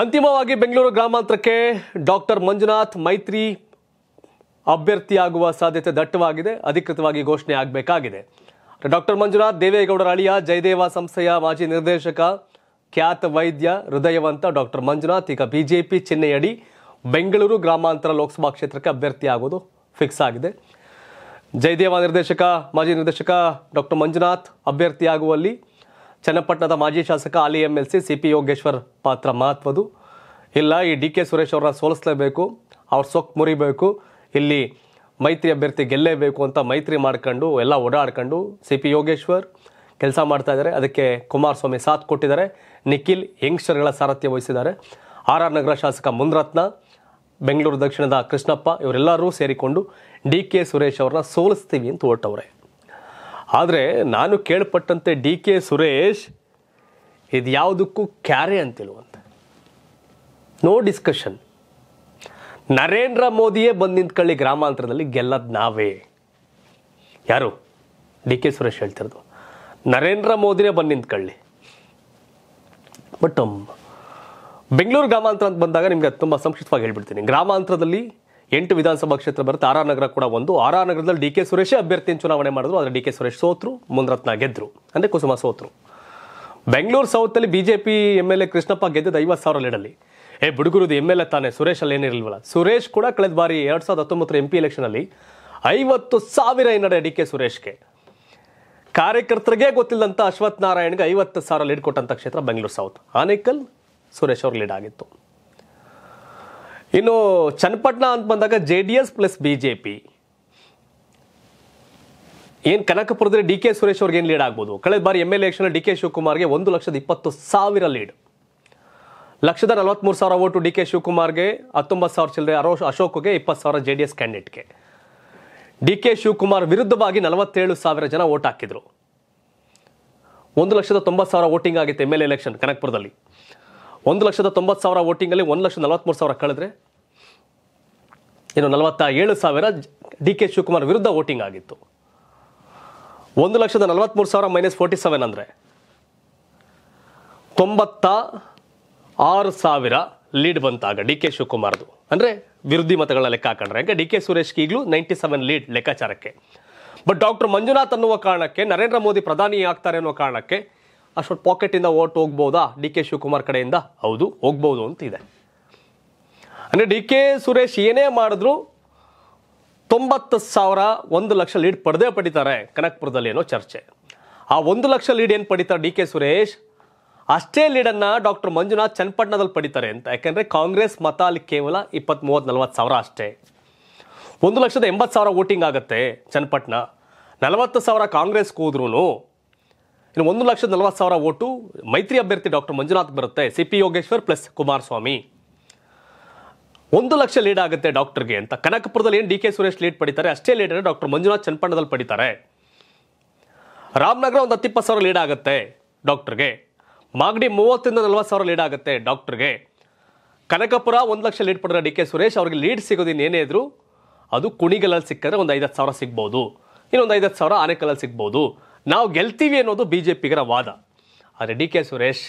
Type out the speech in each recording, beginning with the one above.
ಅಂತಿಮವಾಗಿ ಬೆಂಗಳೂರು ಗ್ರಾಮಾಂತರಕ್ಕೆ ಡಾಕ್ಟರ್ ಮಂಜುನಾಥ್ ಮೈತ್ರಿ ಅಭ್ಯರ್ಥಿಯಾಗುವ ಸಾಧ್ಯತೆ ದಟ್ಟವಾಗಿದೆ ಅಧಿಕೃತವಾಗಿ ಘೋಷಣೆ ಆಗಬೇಕಾಗಿದೆ ಡಾಕ್ಟರ್ ಮಂಜುನಾಥ್ ದೇವೇಗೌಡರ ಅಳಿಯ ಜಯದೇವ ಸಂಸ್ಥೆಯ ಮಾಜಿ ನಿರ್ದೇಶಕ ಖ್ಯಾತ ವೈದ್ಯ ಹೃದಯವಂತ ಡಾಕ್ಟರ್ ಮಂಜುನಾಥ್ ಈಗ ಬಿಜೆಪಿ ಚಿಹ್ನೆಯಡಿ ಬೆಂಗಳೂರು ಗ್ರಾಮಾಂತರ ಲೋಕಸಭಾ ಕ್ಷೇತ್ರಕ್ಕೆ ಅಭ್ಯರ್ಥಿಯಾಗುವುದು ಫಿಕ್ಸ್ ಆಗಿದೆ ಜಯದೇವ ನಿರ್ದೇಶಕ ಮಾಜಿ ನಿರ್ದೇಶಕ ಡಾಕ್ಟರ್ ಮಂಜುನಾಥ್ ಅಭ್ಯರ್ಥಿಯಾಗುವಲ್ಲಿ ಚನ್ನಪಟ್ಟಣದ ಮಾಜಿ ಶಾಸಕ ಅಲಿ ಎಲ್ ಸಿ ಪಿ ಯೋಗೇಶ್ವರ್ ಪಾತ್ರ ಮಹತ್ವದು ಇಲ್ಲ ಈ ಡಿ ಕೆ ಸುರೇಶ್ ಅವರನ್ನ ಸೋಲಿಸಲೇಬೇಕು ಅವ್ರ ಸೊಕ್ ಮುರಿಬೇಕು ಇಲ್ಲಿ ಮೈತ್ರಿ ಅಭ್ಯರ್ಥಿ ಗೆಲ್ಲೇಬೇಕು ಅಂತ ಮೈತ್ರಿ ಮಾಡ್ಕೊಂಡು ಎಲ್ಲ ಓಡಾಡ್ಕೊಂಡು ಸಿ ಪಿ ಯೋಗೇಶ್ವರ್ ಕೆಲಸ ಮಾಡ್ತಾ ಇದ್ದಾರೆ ಅದಕ್ಕೆ ಕುಮಾರಸ್ವಾಮಿ ಸಾಥ್ ಕೊಟ್ಟಿದ್ದಾರೆ ನಿಖಿಲ್ ಯಂಗ್ಸ್ಟರ್ಗಳ ಸಾರಥ್ಯ ವಹಿಸಿದ್ದಾರೆ ಆರ್ ಆರ್ ನಗರ ಶಾಸಕ ಮುನ್ರತ್ನ ಬೆಂಗಳೂರು ದಕ್ಷಿಣದ ಕೃಷ್ಣಪ್ಪ ಇವರೆಲ್ಲರೂ ಸೇರಿಕೊಂಡು ಡಿ ಕೆ ಸುರೇಶ್ ಅವ್ರನ್ನ ಸೋಲಿಸ್ತೀವಿ ಅಂತ ಹೊರಟವ್ರೆ ಆದರೆ ನಾನು ಕೇಳ್ಪಟ್ಟಂತೆ ಡಿ ಕೆ ಸುರೇಶ್ ಇದು ಯಾವುದಕ್ಕೂ ಕ್ಯಾರೆ ಅಂತಿಲ್ವಂತೆ ನೋ ಡಿಸ್ಕಷನ್ ನರೇಂದ್ರ ಮೋದಿಯೇ ಬಂದು ನಿಂತ್ಕೊಳ್ಳಿ ಗ್ರಾಮಾಂತರದಲ್ಲಿ ಗೆಲ್ಲದ್ ನಾವೇ ಯಾರು ಡಿ ಕೆ ಸುರೇಶ್ ಹೇಳ್ತಿರೋದು ನರೇಂದ್ರ ಮೋದಿನೇ ಬಂದು ನಿಂತ್ಕೊಳ್ಳಿ ಬಟ್ um, ಬೆಂಗಳೂರು ಗ್ರಾಮಾಂತರ ಅಂತ ಬಂದಾಗ ನಿಮಗೆ ತುಂಬ ಸಂಕ್ಷಿಪ್ತವಾಗಿ ಹೇಳ್ಬಿಡ್ತೀನಿ ಗ್ರಾಮಾಂತರದಲ್ಲಿ ಎಂಟು ವಿಧಾನಸಭಾ ಕ್ಷೇತ್ರ ಬರುತ್ತೆ ಆರ್ ಆರ್ ನಗರ ಕೂಡ ಒಂದು ಆರ್ ಆರ್ ನಗರದಲ್ಲಿ ಡಿ ಕೆ ಸುರೇಶೇ ಅಭ್ಯರ್ಥಿಯನ್ನು ಚುನಾವಣೆ ಮಾಡಿದ್ರು ಆದರೆ ಡಿ ಕೆ ಸುರೇಶ್ ಸೋತ್ರು ಮುನ್ರತ್ನ ಗೆದ್ರು ಅಂದರೆ ಕುಸುಮ ಸೋತ್ರು ಬೆಂಗಳೂರು ಸೌತಲ್ಲಿ BJP M L A Krishnappa ಗೆದ್ದಿದ್ದು ಐವತ್ತು ಸಾವಿರ ಲೀಡಲ್ಲಿ ಏ ಬುಡುಗುರುದು ಎಮ್ ಎಲ್ ಎ ತಾನೆ ಸುರೇಶ್ ಅಲ್ಲಿ ಏನಿರಲಿಲ್ಲ ಸುರೇಶ್ ಕೂಡ ಕಳೆದ ಬಾರಿ ಎರಡು ಸಾವಿರದ ಹತ್ತೊಂಬತ್ತರ ಎಂ ಪಿ ಎಲೆಕ್ಷನಲ್ಲಿ ಐವತ್ತು ಸಾವಿರ ಹಿನ್ನಡೆ ಡಿ ಕೆ ಸುರೇಶ್ಗೆ ಕಾರ್ಯಕರ್ತರಿಗೆ ಗೊತ್ತಿಲ್ಲದಂಥ ಅಶ್ವಥ್ ನಾರಾಯಣ್ಗೆ ಐವತ್ತು ಸಾವಿರ ಲೀಡ್ ಕೊಟ್ಟಂಥ ಕ್ಷೇತ್ರ ಬೆಂಗಳೂರು ಸೌತ್ ಆನೇಕಲ್ ಸುರೇಶ್ ಅವ್ರ ಲೀಡ್ ಆಗಿತ್ತು ಇನ್ನು ಚನ್ನಪಟ್ಟಣ ಅಂತ ಬಂದಾಗ J D S plus B J P ಏನು ಕನಕಪುರದಲ್ಲಿ ಡಿ ಕೆ ಸುರೇಶ್ ಅವ್ರಿಗೆ ಏನು ಲೀಡ್ ಆಗ್ಬೋದು ಕಳೆದ ಬಾರಿ M L election D K ಶಿವಕುಮಾರ್ಗೆ ಒಂದು ಲಕ್ಷದ ಇಪ್ಪತ್ತು ಸಾವಿರ ಲೀಡ್ ಲಕ್ಷದ ನಲವತ್ಮೂರು ಸಾವಿರ ಓಟು ಡಿ ಕೆ ಶಿವಕುಮಾರ್ಗೆ ಹತ್ತೊಂಬತ್ತು ಸಾವಿರ ಚಿಲ್ಲರೆ ಅರೋ ಅಶೋಕ್ಗೆ ಇಪ್ಪತ್ತು ಸಾವಿರ ಜೆ ಡಿ ಎಸ್ ಕ್ಯಾಂಡಿಡೇಟ್ಗೆ ಡಿ ಕೆ ಶಿವಕುಮಾರ್ ವಿರುದ್ಧವಾಗಿ ನಲವತ್ತೇಳು ಸಾವಿರ ಜನ ಓಟ್ ಹಾಕಿದ್ರು ಒಂದು ಲಕ್ಷದ ತೊಂಬತ್ತು ಸಾವಿರ ವೋಟಿಂಗ್ ಆಗಿತ್ತು ಎಮ್ ಎಲ್ ಎಲೆಕ್ಷನ್ ಕನಕಪುರದಲ್ಲಿ ಒಂದು ಲಕ್ಷದ ತೊಂಬತ್ತು ಸಾವಿರ ವೋಟಿಂಗಲ್ಲಿ ಒಂದು ಲಕ್ಷ ನಲವತ್ತ್ಮೂರು ಸಾವಿರ ಕಳೆದ್ರೆ ಏನು ನಲವತ್ತ ಏಳು ಸಾವಿರ ಡಿ ಕೆ ಶಿವಕುಮಾರ್ ವಿರುದ್ಧ ವೋಟಿಂಗ್ ಆಗಿತ್ತು ಒಂದು ಲಕ್ಷದ ನಲವತ್ತ್ಮೂರು ಸಾವಿರ ಮೈನಸ್ ಫೋರ್ಟಿ ಸೆವೆನ್ ಅಂದರೆ ತೊಂಬತ್ತ ಆರು ಸಾವಿರ ಲೀಡ್ ಬಂತಾಗ ಡಿ ಕೆ ಶಿವಕುಮಾರ್ದು ಅಂದರೆ ವಿರುದ್ಧಿ ಮತಗಳ ಲೆಕ್ಕ ಹಾಕೊಂಡ್ರೆ ಡಿ ಕೆ ಸುರೇಶ್ಗೆ ಈಗಲೂ ನೈಂಟಿ ಸೆವೆನ್ ಲೀಡ್ ಲೆಕ್ಕಾಚಾರಕ್ಕೆ ಬಟ್ ಡಾಕ್ಟರ್ ಮಂಜುನಾಥ್ ಅನ್ನುವ ಕಾರಣಕ್ಕೆ ನರೇಂದ್ರ ಮೋದಿ ಪ್ರಧಾನಿ ಆಗ್ತಾರೆ ಅನ್ನೋ ಕಾರಣಕ್ಕೆ ಅಷ್ಟೊಂದು ಪಾಕೆಟಿಂದ ಓಟ್ ಹೋಗ್ಬೋದಾ ಡಿ ಕೆ ಶಿವಕುಮಾರ್ ಕಡೆಯಿಂದ ಹೌದು ಹೋಗ್ಬೋದು ಅಂತಿದೆ ಅಂದರೆ ಡಿ ಕೆ ಸುರೇಶ್ ಏನೇ ಮಾಡಿದ್ರು ತೊಂಬತ್ತು ಸಾವಿರ ಒಂದು ಲಕ್ಷ ಲೀಡ್ ಪಡೆದೇ ಪಡಿತಾರೆ ಕನಕ್ಪುರದಲ್ಲಿ ಏನೋ ಚರ್ಚೆ ಆ ಒಂದು ಲಕ್ಷ ಲೀಡ್ ಏನು ಪಡಿತಾರೆ ಡಿ ಕೆ ಸುರೇಶ್ ಅಷ್ಟೇ ಲೀಡನ್ನು ಡಾಕ್ಟರ್ ಮಂಜುನಾಥ್ ಚನ್ನಪಟ್ಟಣದಲ್ಲಿ ಪಡಿತಾರೆ ಅಂತ ಯಾಕೆಂದರೆ ಕಾಂಗ್ರೆಸ್ ಮತ ಅಲ್ಲಿ ಕೇವಲ ಇಪ್ಪತ್ತ್ ಮೂವತ್ತು ನಲ್ವತ್ತು ಸಾವಿರ ಅಷ್ಟೇ ಒಂದು ಲಕ್ಷದ ಎಂಬತ್ತು ಸಾವಿರ ವೋಟಿಂಗ್ ಆಗುತ್ತೆ ಚನ್ನಪಟ್ಟಣ ನಲವತ್ತು ಸಾವಿರ ಕಾಂಗ್ರೆಸ್ಗೆ ಹೋದ್ರೂ ಇನ್ನು ಒಂದು ಲಕ್ಷದ ನಲವತ್ತು ಸಾವಿರ ಓಟು ಮೈತ್ರಿ ಅಭ್ಯರ್ಥಿ ಡಾಕ್ಟರ್ ಮಂಜುನಾಥ್ ಬರುತ್ತೆ C P Yogeshwar plus Kumaraswamy ಒಂದು ಲಕ್ಷ ಲೀಡ್ ಆಗುತ್ತೆ ಡಾಕ್ಟರ್ಗೆ ಅಂತ ಕನಕಪುರದಲ್ಲಿ ಏನು ಡಿ ಕೆ ಸುರೇಶ್ ಲೀಡ್ ಪಡಿತಾರೆ ಅಷ್ಟೇ ಲೀಡ್ ಡಾಕ್ಟರ್ ಮಂಜುನಾಥ್ ಚನ್ನಪಣ್ಣದಲ್ಲಿ ಪಡಿತಾರೆ ರಾಮನಗರ ಒಂದು ಹತ್ತಿಪ್ಪತ್ತು ಸಾವಿರ ಲೀಡ್ ಆಗುತ್ತೆ ಡಾಕ್ಟರ್ಗೆ ಮಾಗಡಿ ಮೂವತ್ತರಿಂದ ನಲವತ್ತು ಸಾವಿರ ಲೀಡ್ ಆಗುತ್ತೆ ಡಾಕ್ಟರ್ಗೆ ಕನಕಪುರ ಒಂದು ಲಕ್ಷ ಲೀಡ್ ಪಡೆದ ಡಿ ಕೆ ಸುರೇಶ್ ಅವ್ರಿಗೆ ಲೀಡ್ ಸಿಗೋದು ಇನ್ನೇನೇ ಇದ್ರು ಅದು ಕುಣಿಗಲಲ್ಲಿ ಸಿಕ್ಕಿದ್ರೆ ಒಂದು ಐದು ಸಾವಿರ ಸಿಗ್ಬೋದು ಇನ್ನೊಂದು ಐದು ಸಾವಿರ ಆನೆಕಲ್ಲಲ್ಲಿ ಸಿಗ್ಬೋದು ನಾವು ಗೆಲ್ತೀವಿ ಅನ್ನೋದು ಬಿ ಜೆ ಪಿಗರ ವಾದ ಆದರೆ ಡಿ ಕೆ ಸುರೇಶ್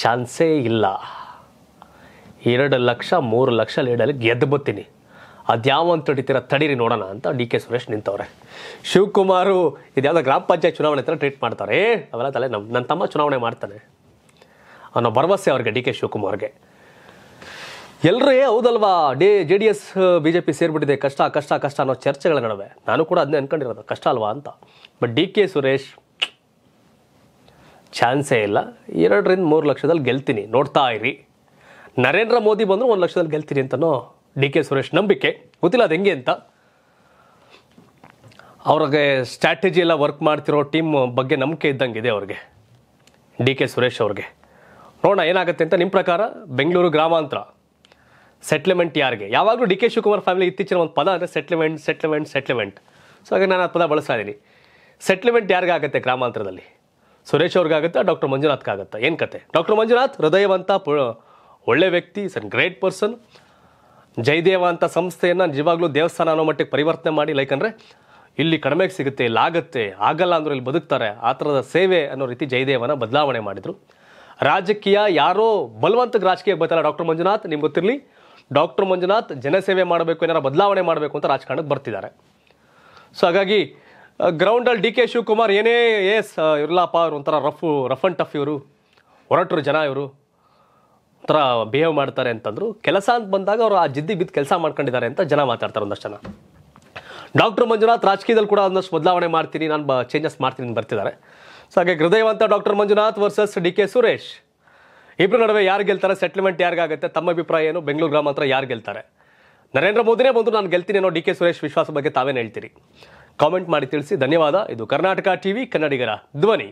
ಚಾನ್ಸೇ ಇಲ್ಲ ಎರಡು ಲಕ್ಷ ಮೂರು ಲಕ್ಷ ಲೀಡಲ್ಲಿ ಗೆದ್ದು ಬತ್ತೀನಿ ಅದ್ಯಾವಂತ ತಡಿತೀರ ತಡೀರಿ ನೋಡೋಣ ಅಂತ ಡಿ ಕೆ ಸುರೇಶ್ ನಿಂತವ್ರೆ ಶಿವಕುಮಾರು ಇದ್ಯಾವುದೋ ಗ್ರಾಮ ಪಂಚಾಯತ್ ಚುನಾವಣೆ ಹತ್ರ ಟ್ರೀಟ್ ಮಾಡ್ತಾರೆ ಅವೆಲ್ಲ ತಲೆ ನಮ್ಮ ನನ್ನ ತಮ್ಮ ಚುನಾವಣೆ ಮಾಡ್ತಾನೆ ಅನ್ನೋ ಭರವಸೆ ಅವ್ರಿಗೆ ಡಿ ಕೆ ಶಿವಕುಮಾರ್ಗೆ ಎಲ್ಲರೇ ಹೌದಲ್ವಾ ಡೇ J D S B J P ಸೇರ್ಬಿಟ್ಟಿದೆ ಕಷ್ಟ ಕಷ್ಟ ಕಷ್ಟ ಅನ್ನೋ ಚರ್ಚೆಗಳ ನಡುವೆ ನಾನು ಕೂಡ ಅದನ್ನೇ ಅನ್ಕೊಂಡಿರೋದು ಕಷ್ಟ ಅಲ್ವಾ ಅಂತ ಬಟ್ ಡಿ ಕೆ ಸುರೇಶ್ ಚಾನ್ಸೇ ಇಲ್ಲ ಎರಡರಿಂದ ಮೂರು ಲಕ್ಷದಲ್ಲಿ ಗೆಲ್ತೀನಿ ನೋಡ್ತಾ ಇರಿ ನರೇಂದ್ರ ಮೋದಿ ಬಂದರೂ ಒಂದು ಲಕ್ಷದಲ್ಲಿ ಗೆಲ್ತೀನಿ ಅಂತನೋ ಡಿ ಕೆ ಸುರೇಶ್ ನಂಬಿಕೆ ಗೊತ್ತಿಲ್ಲ ಅದು ಹೆಂಗೆ ಅಂತ ಅವ್ರಿಗೆ ಸ್ಟ್ರಾಟಜಿ ಎಲ್ಲ ವರ್ಕ್ ಮಾಡ್ತಿರೋ ಟೀಮ್ ಬಗ್ಗೆ ನಂಬಿಕೆ ಇದ್ದಂಗೆ ಇದೆ ಅವ್ರಿಗೆ ಡಿ ಕೆ ಸುರೇಶ್ ಅವ್ರಿಗೆ ನೋಡೋಣ ಏನಾಗುತ್ತೆ ಅಂತ ನಿಮ್ಮ ಪ್ರಕಾರ ಬೆಂಗಳೂರು ಗ್ರಾಮಾಂತರ ಸೆಟ್ಲ್ಮೆಂಟ್ ಯಾರಿಗೆ ಯಾವಾಗಲೂ ಡಿ ಕೆ ಶಿವಕುಮಾರ್ ಫ್ಯಾಮಿಲಿ ಇತ್ತೀಚಿನ ಒಂದು ಪದ ಅಂದರೆ ಸೆಟ್ಲ್ಮೆಂಟ್ ಸೆಟ್ಲ್ಮೆಂಟ್ ಸೆಟ್ಲ್ಮೆಂಟ್ ಸೊ ಹಾಗೆ ನಾನು ಆ ಪದ ಬಳಸ್ತಾ ಇದ್ದೀನಿ ಸೆಟ್ಲ್ಮೆಂಟ್ ಯಾರಿಗಾಗುತ್ತೆ ಗ್ರಾಮಾಂತರದಲ್ಲಿ ಸುರೇಶ್ ಅವ್ರಿಗಾಗುತ್ತಾ ಡಾಕ್ಟರ್ ಮಂಜುನಾಥ್ಗಾಗುತ್ತಾ ಏನು ಕತೆ ಡಾಕ್ಟರ್ ಮಂಜುನಾಥ್ ಹೃದಯವಂತ ಒಳ್ಳೆ ವ್ಯಕ್ತಿ is an great person Jayadeva ಅಂತ ಸಂಸ್ಥೆಯನ್ನು ನಿಜವಾಗ್ಲೂ ದೇವಸ್ಥಾನ ಅನ್ನೋ ಮಟ್ಟಿಗೆ ಪರಿವರ್ತನೆ ಮಾಡಿ ಲೈಕ್ ಅಂದರೆ ಇಲ್ಲಿ ಕಡಿಮೆಗೆ ಸಿಗುತ್ತೆ ಇಲ್ಲಿ ಆಗುತ್ತೆ ಆಗಲ್ಲ ಅಂದ್ರೆ ಇಲ್ಲಿ ಬದುಕ್ತಾರೆ ಆ ಥರದ ಸೇವೆ ಅನ್ನೋ ರೀತಿ ಜಯದೇವನ ಬದಲಾವಣೆ ಮಾಡಿದರು ರಾಜಕೀಯ ಯಾರೋ ಬಲವಂತಕ್ಕೆ ರಾಜಕೀಯ ಬರ್ತಾರ ಡಾಕ್ಟರ್ ಮಂಜುನಾಥ್ ನಿಮ್ಗೆ ಗೊತ್ತಿರಲಿ ಡಾಕ್ಟರ್ ಮಂಜುನಾಥ್ ಜನಸೇವೆ ಮಾಡಬೇಕು ಏನಾರ ಬದಲಾವಣೆ ಮಾಡಬೇಕು ಅಂತ ರಾಜಕಾರಣಕ್ಕೆ ಬರ್ತಿದ್ದಾರೆ ಸೊ ಹಾಗಾಗಿ ಗ್ರೌಂಡಲ್ಲಿ ಡಿ ಕೆ ಶಿವಕುಮಾರ್ ಏನೇ ಏಸ್ ಇರಲಪ್ಪ ಅವ್ರು ಒಂಥರ ರಫು ರಫ್ ಆ್ಯಂಡ್ ಟಫ್ ಇವರು ಹೊರಟರು ಜನ ಇವರು ಒಂಥರ ಬಿಹೇವ್ ಮಾಡ್ತಾರೆ ಅಂತಂದರು ಕೆಲಸ ಅಂತ ಬಂದಾಗ ಅವರು ಆ ಜಿದ್ದಿ ಬಿದ್ದು ಕೆಲಸ ಮಾಡ್ಕೊಂಡಿದ್ದಾರೆ ಅಂತ ಜನ ಮಾತಾಡ್ತಾರೆ ಒಂದಷ್ಟು ಜನ ಡಾಕ್ಟರ್ ಮಂಜುನಾಥ್ ರಾಜಕೀಯದಲ್ಲಿ ಕೂಡ ಒಂದಷ್ಟು ಬದಲಾವಣೆ ಮಾಡ್ತೀನಿ ನಾನು ಬ ಚೇಂಜಸ್ ಮಾಡ್ತೀನಿ ಬರ್ತಿದ್ದಾರೆ ಸೊ ಹಾಗೆ ಹೃದಯವಂತ doctor Manjunath versus D K Suresh ಇಬ್ಬರು ನಡುವೆ ಯಾರು ಗೆಲ್ತಾರೆ ಸೆಟ್ಲ್ಮೆಂಟ್ ಯಾರಿಗಾಗುತ್ತೆ ತಮ್ಮ ಅಭಿಪ್ರಾಯ ಏನು ಬೆಂಗಳೂರು ಗ್ರಾಮಾಂತರ ಯಾರು ಗೆಲ್ತಾರೆ ನರೇಂದ್ರ ಮೋದಿನೇ ಬಂದು ನಾನು ಗೆಲ್ತೀನಿ ಅನ್ನೋ ಡಿ ಕೆ ಸುರೇಶ್ ವಿಶ್ವಾಸ ಬಗ್ಗೆ ತಾವೇನು ಹೇಳ್ತೀರಿ ಕಾಮೆಂಟ್ ಮಾಡಿ ತಿಳಿಸಿ ಧನ್ಯವಾದ ಇದು ಕರ್ನಾಟಕ ಟಿವಿ ಕನ್ನಡಿಗರ ಧ್ವನಿ